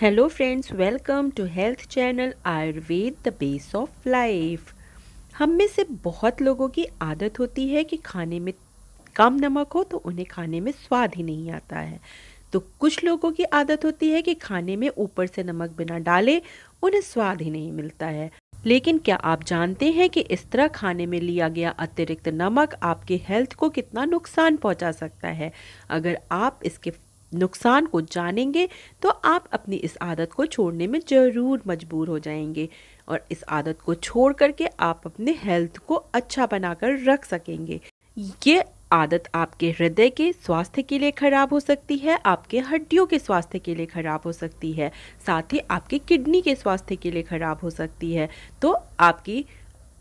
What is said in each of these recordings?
hello friends welcome to health channel Ayurveda the base of life हम में से बहुत लोगों की आदत होती है कि खाने में कम नमक हो तो उन्हें खाने में स्वाद ही नहीं आता है तो कुछ लोगों की आदत होती है कि खाने में ऊपर से नमक बिना डाले उन्हें स्वाद ही नहीं मिलता है लेकिन क्या आप जानते हैं कि इस तरह खाने में लिया गया अतिरिक्त नमक आपके हेल्थ को कितना नुकसान पहुंचा सकता है अगर आप इसके नुकसान को जानेंगे तो आप अपनी इस आदत को छोड़ने में ज़रूर मजबूर हो जाएंगे और इस आदत को छोड़ करके आप अपने हेल्थ को अच्छा बनाकर रख सकेंगे ये आदत आपके हृदय के स्वास्थ्य के लिए खराब हो सकती है आपके हड्डियों के स्वास्थ्य के लिए खराब हो सकती है साथ ही आपके किडनी के स्वास्थ्य के लिए खराब हो सकती है तो आपकी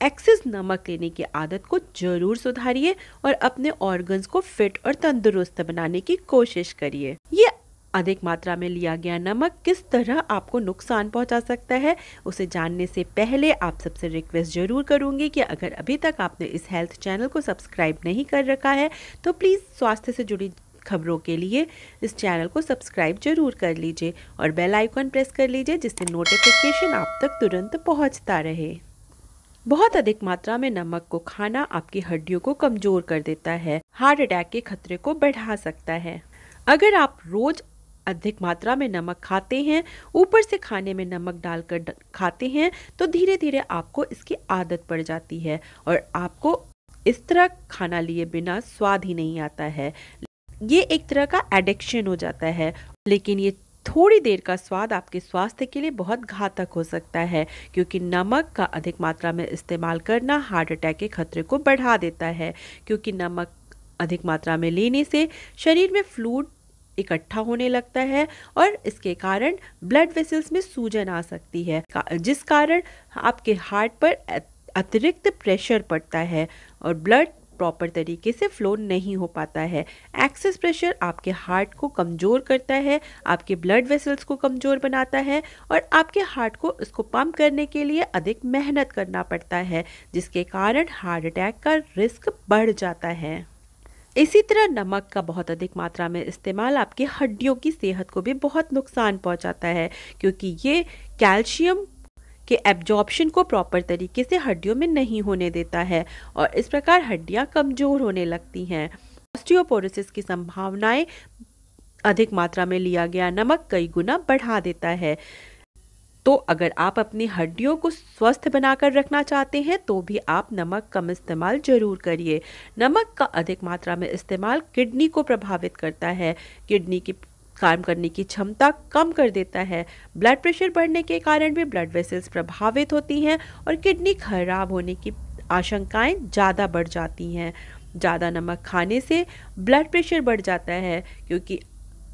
एक्सेस नमक लेने की आदत को जरूर सुधारिए और अपने ऑर्गन्स को फिट और तंदुरुस्त बनाने की कोशिश करिए ये अधिक मात्रा में लिया गया नमक किस तरह आपको नुकसान पहुंचा सकता है उसे जानने से पहले आप सबसे रिक्वेस्ट ज़रूर करूंगी कि अगर अभी तक आपने इस हेल्थ चैनल को सब्सक्राइब नहीं कर रखा है तो प्लीज़ स्वास्थ्य से जुड़ी खबरों के लिए इस चैनल को सब्सक्राइब जरूर कर लीजिए और बेल आइकॉन प्रेस कर लीजिए जिससे नोटिफिकेशन आप तक तुरंत पहुंचता रहे बहुत अधिक मात्रा में नमक को खाना आपकी हड्डियों को कमजोर कर देता है हार्ट अटैक के खतरे को बढ़ा सकता है अगर आप रोज अधिक मात्रा में नमक खाते हैं ऊपर से खाने में नमक डालकर खाते हैं तो धीरे धीरे आपको इसकी आदत पड़ जाती है और आपको इस तरह खाना लिए बिना स्वाद ही नहीं आता है ये एक तरह का एडिक्शन हो जाता है लेकिन ये थोड़ी देर का स्वाद आपके स्वास्थ्य के लिए बहुत घातक हो सकता है क्योंकि नमक का अधिक मात्रा में इस्तेमाल करना हार्ट अटैक के खतरे को बढ़ा देता है क्योंकि नमक अधिक मात्रा में लेने से शरीर में फ्लूड इकट्ठा होने लगता है और इसके कारण ब्लड वेसल्स में सूजन आ सकती है जिस कारण आपके हार्ट पर अतिरिक्त प्रेशर पड़ता है और ब्लड प्रॉपर तरीके से फ्लो नहीं हो पाता है एक्सेस प्रेशर आपके हार्ट को कमज़ोर करता है आपके ब्लड वेसल्स को कमज़ोर बनाता है और आपके हार्ट को इसको पंप करने के लिए अधिक मेहनत करना पड़ता है जिसके कारण हार्ट अटैक का रिस्क बढ़ जाता है इसी तरह नमक का बहुत अधिक मात्रा में इस्तेमाल आपकी हड्डियों की सेहत को भी बहुत नुकसान पहुंचाता है क्योंकि ये कैल्शियम कि एब्जॉर्प्शन को प्रॉपर तरीके से हड्डियों में नहीं होने देता है और इस प्रकार हड्डियाँ कमज़ोर होने लगती हैं ऑस्टियोपोरोसिस की संभावनाएं अधिक मात्रा में लिया गया नमक कई गुना बढ़ा देता है तो अगर आप अपनी हड्डियों को स्वस्थ बनाकर रखना चाहते हैं तो भी आप नमक कम इस्तेमाल जरूर करिए नमक का अधिक मात्रा में इस्तेमाल किडनी को प्रभावित करता है किडनी की काम करने की क्षमता कम कर देता है ब्लड प्रेशर बढ़ने के कारण भी ब्लड वेसल्स प्रभावित होती हैं और किडनी खराब होने की आशंकाएं ज़्यादा बढ़ जाती हैं ज़्यादा नमक खाने से ब्लड प्रेशर बढ़ जाता है क्योंकि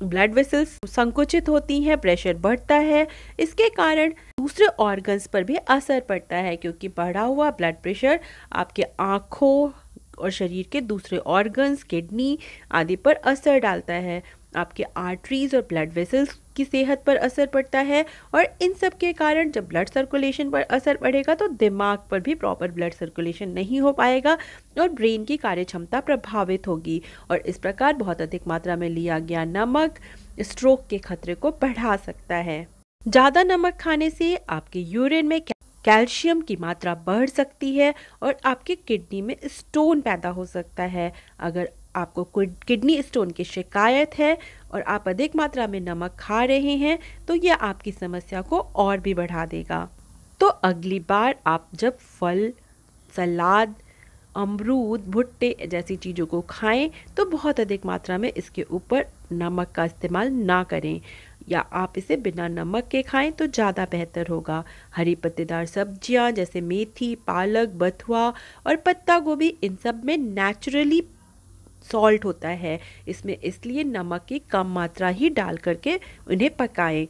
ब्लड वेसल्स संकुचित होती हैं प्रेशर बढ़ता है इसके कारण दूसरे ऑर्गन्स पर भी असर पड़ता है क्योंकि बढ़ा हुआ ब्लड प्रेशर आपके आँखों और शरीर के दूसरे ऑर्गन्स किडनी आदि पर असर डालता है आपके आर्टरीज और ब्लड वेसल्स की सेहत पर असर पड़ता है और इन सब के कारण जब ब्लड सर्कुलेशन पर असर पड़ेगा तो दिमाग पर भी प्रॉपर ब्लड सर्कुलेशन नहीं हो पाएगा और ब्रेन की कार्य क्षमता प्रभावित होगी और इस प्रकार बहुत अधिक मात्रा में लिया गया नमक स्ट्रोक के खतरे को बढ़ा सकता है ज़्यादा नमक खाने से आपके यूरिन में कैल्शियम की मात्रा बढ़ सकती है और आपके किडनी में स्टोन पैदा हो सकता है अगर आपको किडनी स्टोन की शिकायत है और आप अधिक मात्रा में नमक खा रहे हैं तो यह आपकी समस्या को और भी बढ़ा देगा तो अगली बार आप जब फल सलाद अमरूद भुट्टे जैसी चीज़ों को खाएं तो बहुत अधिक मात्रा में इसके ऊपर नमक का इस्तेमाल ना करें या आप इसे बिना नमक के खाएं तो ज़्यादा बेहतर होगा हरी पत्तेदार सब्जियां जैसे मेथी पालक बथुआ और पत्ता गोभी इन सब में नेचुरली सॉल्ट होता है इसमें इसलिए नमक की कम मात्रा ही डाल करके उन्हें पकाएं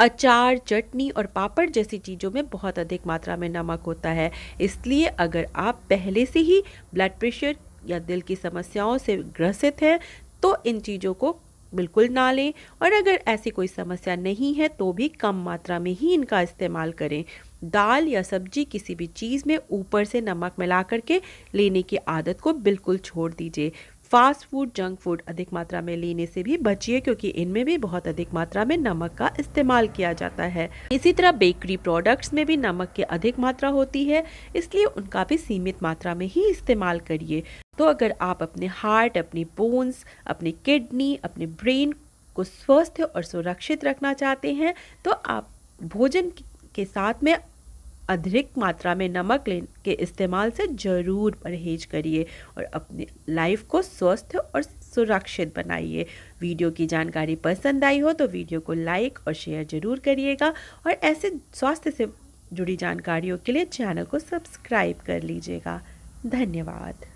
अचार चटनी और पापड़ जैसी चीज़ों में बहुत अधिक मात्रा में नमक होता है इसलिए अगर आप पहले से ही ब्लड प्रेशर या दिल की समस्याओं से ग्रसित हैं तो इन चीज़ों को बिल्कुल ना लें और अगर ऐसी कोई समस्या नहीं है तो भी कम मात्रा में ही इनका इस्तेमाल करें दाल या सब्जी किसी भी चीज़ में ऊपर से नमक मिला करके लेने की आदत को बिल्कुल छोड़ दीजिए फास्ट फूड जंक फूड अधिक मात्रा में लेने से भी बचिए क्योंकि इनमें भी बहुत अधिक मात्रा में नमक का इस्तेमाल किया जाता है इसी तरह बेकरी प्रोडक्ट्स में भी नमक की अधिक मात्रा होती है इसलिए उनका भी सीमित मात्रा में ही इस्तेमाल करिए तो अगर आप अपने हार्ट अपनी बोन्स अपनी किडनी अपने ब्रेन को स्वस्थ और सुरक्षित रखना चाहते हैं तो आप भोजन के साथ में अधिक मात्रा में नमक ले के इस्तेमाल से ज़रूर परहेज करिए और अपने लाइफ को स्वस्थ और सुरक्षित बनाइए वीडियो की जानकारी पसंद आई हो तो वीडियो को लाइक और शेयर ज़रूर करिएगा और ऐसे स्वास्थ्य से जुड़ी जानकारियों के लिए चैनल को सब्सक्राइब कर लीजिएगा धन्यवाद